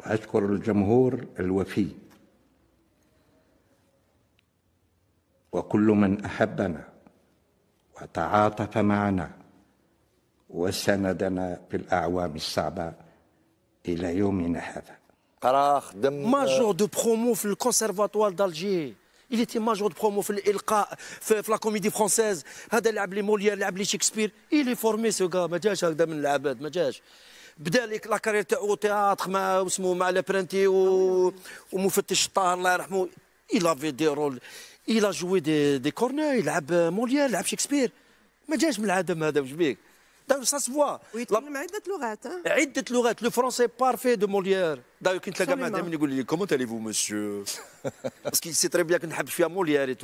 وأشكر الجمهور الوفي وكل من أحبنا وتعاطف معنا وسندنا في الأعوام الصعبة إلى يومنا هذا دم ماجور دو برومو في الكونسيرفاتوار دالجي il تي ماجور de promo في الالقاء في, لا كوميدي فرونسيز هذا لعب لي موليير لعب لي شيكسبير il فورمي سو كا ما جاش هكذا من العباد ما جاش بدا لك تاع تاعو تياتر مع اسمه مع لابرانتي و... ومفتش الطاهر الله يرحمه اي لافي دي رول اي لا جوي دي, دي كورنو يلعب موليير يلعب شكسبير ما جاش من العدم هذا واش بيك داو سا سوا ويتكلم عدة لغات عدة لغات لو فرونسي بارفي دو موليير داو كي نتلاقى مع دائما يقول لي كومون فو مسيو باسكو سي تري بيان نحب شويه موليير